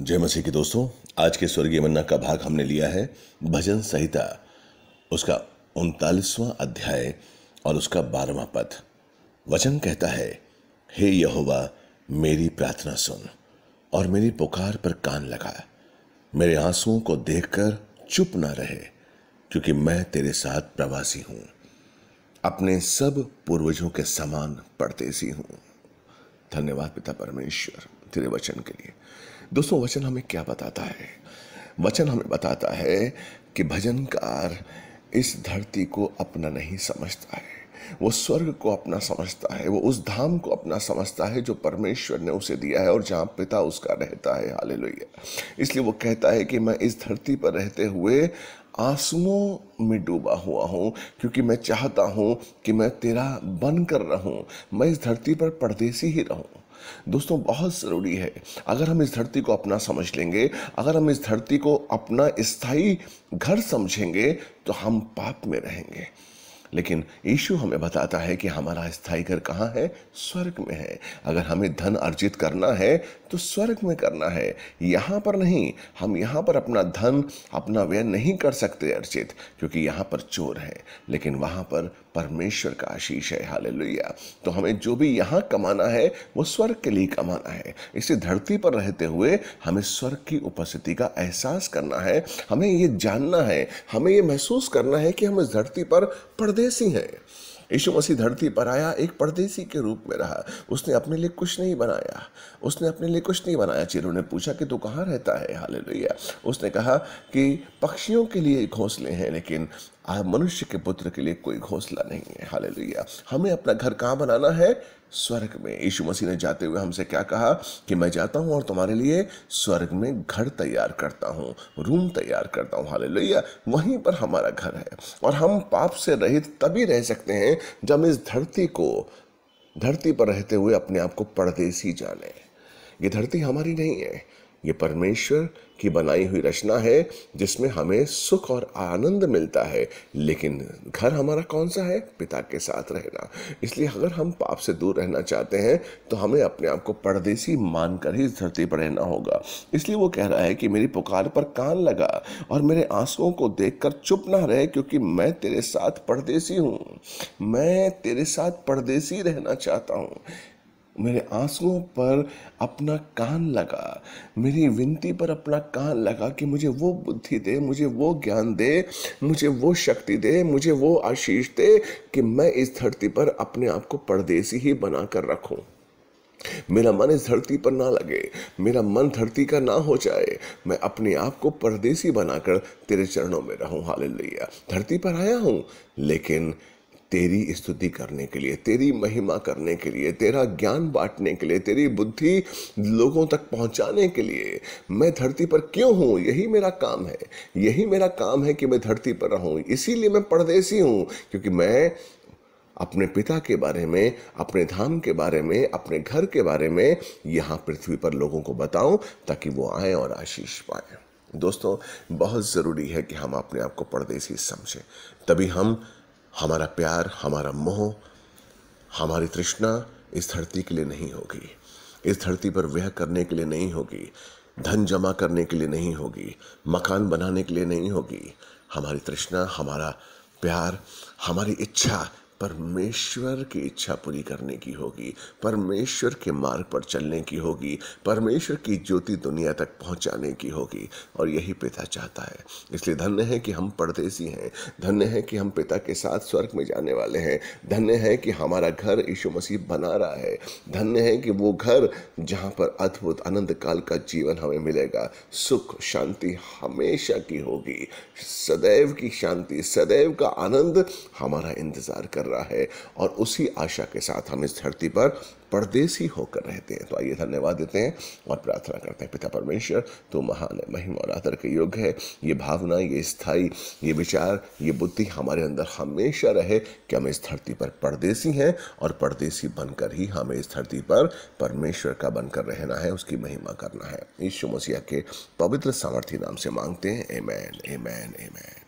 जय मसीह के दोस्तों आज के स्वर्गीय मन्ना का भाग हमने लिया है भजन संहिता उसका उनतालीसवां अध्याय और उसका बारहवा पद वचन कहता है हे यहोवा मेरी प्रार्थना सुन और मेरी पुकार पर कान लगा मेरे आंसुओं को देखकर चुप ना रहे क्योंकि मैं तेरे साथ प्रवासी हूँ अपने सब पूर्वजों के समान सी हूँ धन्यवाद पिता परमेश्वर तेरे वचन के लिए दोस्तों वचन हमें क्या बताता है वचन हमें बताता है कि भजनकार इस धरती को अपना नहीं समझता है वो स्वर्ग को अपना समझता है वो उस धाम को अपना समझता है जो परमेश्वर ने उसे दिया है और जहाँ पिता उसका रहता है हाल इसलिए वो कहता है कि मैं इस धरती पर रहते हुए आंसुओं में डूबा हुआ हूँ क्योंकि मैं चाहता हूँ कि मैं तेरा बन कर रहूँ मैं इस धरती पर परदेसी ही रहूँ दोस्तों बहुत ज़रूरी है अगर हम इस धरती को अपना समझ लेंगे अगर हम इस धरती को अपना स्थाई घर समझेंगे तो हम पाप में रहेंगे लेकिन यीशु हमें बताता है कि हमारा स्थाई घर कहाँ है स्वर्ग में है अगर हमें धन अर्जित करना है तो स्वर्ग में करना है यहाँ पर नहीं हम यहाँ पर अपना धन अपना व्यय नहीं कर सकते अर्चित क्योंकि यहाँ पर चोर है लेकिन वहाँ पर परमेश्वर का आशीष है हाल तो हमें जो भी यहाँ कमाना है वो स्वर्ग के लिए कमाना है इसी धरती पर रहते हुए हमें स्वर्ग की उपस्थिति का एहसास करना है हमें ये जानना है हमें ये महसूस करना है कि हम इस धरती पर परदेसी हैं यीशु मसीह धरती पर आया एक परदेसी के रूप में रहा उसने अपने लिए कुछ नहीं बनाया उसने अपने लिए कुछ नहीं बनाया चीरों ने पूछा कि तू कहाँ रहता है हाल उसने कहा कि पक्षियों के लिए घोंसले हैं लेकिन मनुष्य के पुत्र के लिए कोई घोसला नहीं है हाल हमें अपना घर कहाँ बनाना है स्वर्ग में यीशु मसीह ने जाते हुए हमसे क्या कहा कि मैं जाता हूँ और तुम्हारे लिए स्वर्ग में घर तैयार करता हूँ रूम तैयार करता हूँ हाल वहीं पर हमारा घर है और हम पाप से रहित तभी रह सकते हैं जब इस धरती को धरती पर रहते हुए अपने आप को परदेसी जाने ये धरती हमारी नहीं है ये परमेश्वर की बनाई हुई रचना है जिसमें हमें सुख और आनंद मिलता है लेकिन घर हमारा कौन सा है पिता के साथ रहना इसलिए अगर हम पाप से दूर रहना चाहते हैं तो हमें अपने आप को परदेसी मानकर ही धरती पर रहना होगा इसलिए वो कह रहा है कि मेरी पुकार पर कान लगा और मेरे आंसुओं को देख चुप ना रहे क्योंकि मैं तेरे साथ परदेसी हूँ मैं तेरे साथ परदेसी रहना चाहता हूँ मेरे आंसुओं पर अपना कान लगा मेरी विनती पर अपना कान लगा कि मुझे वो बुद्धि दे मुझे वो ज्ञान दे मुझे वो शक्ति दे मुझे वो आशीष दे कि मैं इस धरती पर अपने आप को परदेसी ही बना कर रखूँ मेरा मन इस धरती पर ना लगे मेरा मन धरती का ना हो जाए मैं अपने आप को परदेसी बनाकर तेरे चरणों में रहूं हाल धरती पर आया हूं लेकिन तेरी स्तुति करने के लिए तेरी महिमा करने के लिए तेरा ज्ञान बांटने के लिए तेरी बुद्धि लोगों तक पहुंचाने के लिए मैं धरती पर क्यों हूँ यही मेरा काम है यही मेरा काम है कि मैं धरती पर रहूँ इसीलिए मैं परदेसी हूँ क्योंकि मैं अपने पिता के बारे में अपने धाम के बारे में अपने घर के बारे में यहाँ पृथ्वी पर लोगों को बताऊं ताकि वो आए और आशीष पाए दोस्तों बहुत ज़रूरी है कि हम अपने आप को परदेसी समझें तभी हम हमारा प्यार हमारा मोह हमारी तृष्णा इस धरती के लिए नहीं होगी इस धरती पर व्यय करने के लिए नहीं होगी धन जमा करने के लिए नहीं होगी मकान बनाने के लिए नहीं होगी हमारी तृष्णा हमारा प्यार हमारी इच्छा परमेश्वर की इच्छा पूरी करने की होगी परमेश्वर के मार्ग पर चलने की होगी परमेश्वर की ज्योति दुनिया तक पहुंचाने की होगी और यही पिता चाहता है इसलिए धन्य है कि हम परदेसी हैं धन्य है कि हम पिता के साथ स्वर्ग में जाने वाले हैं धन्य है कि हमारा घर यीशु मसीह बना रहा है धन्य है कि वो घर जहाँ पर अद्भुत आनंद काल का जीवन हमें मिलेगा सुख शांति हमेशा की होगी सदैव की शांति सदैव का आनंद हमारा इंतजार कर कर रहा है और उसी आशा के साथ हम इस धरती पर परदेसी होकर रहते हैं तो आइए धन्यवाद देते हैं और प्रार्थना करते हैं पिता परमेश्वर तो महान महिमा और आदर के योग है ये भावना ये स्थाई ये विचार ये बुद्धि हमारे अंदर हमेशा रहे कि हम इस धरती पर परदेसी हैं और परदेसी बनकर ही हमें इस धरती पर परमेश्वर का बनकर रहना है उसकी महिमा करना है ईश्व मसीह के पवित्र सामर्थ्य नाम से मांगते हैं एमैन ए मैन